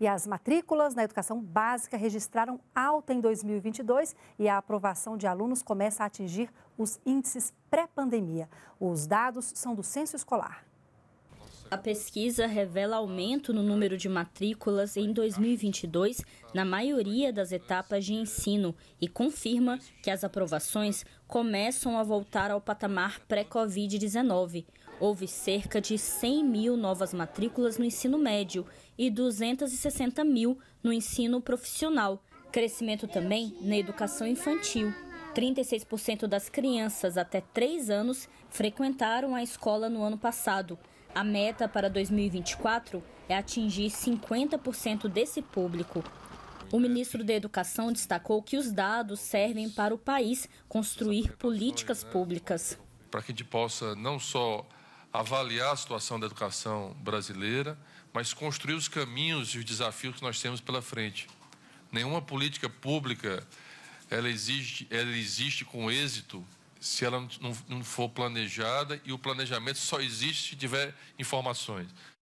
E as matrículas na educação básica registraram alta em 2022 e a aprovação de alunos começa a atingir os índices pré-pandemia. Os dados são do censo escolar. A pesquisa revela aumento no número de matrículas em 2022 na maioria das etapas de ensino e confirma que as aprovações começam a voltar ao patamar pré-Covid-19. Houve cerca de 100 mil novas matrículas no ensino médio e 260 mil no ensino profissional. Crescimento também na educação infantil. 36% das crianças até 3 anos frequentaram a escola no ano passado. A meta para 2024 é atingir 50% desse público. O ministro da Educação destacou que os dados servem para o país construir políticas públicas. Para que a gente possa não só avaliar a situação da educação brasileira, mas construir os caminhos e os desafios que nós temos pela frente. Nenhuma política pública ela existe, ela existe com êxito se ela não, for planejada e o planejamento só existe se tiver informações.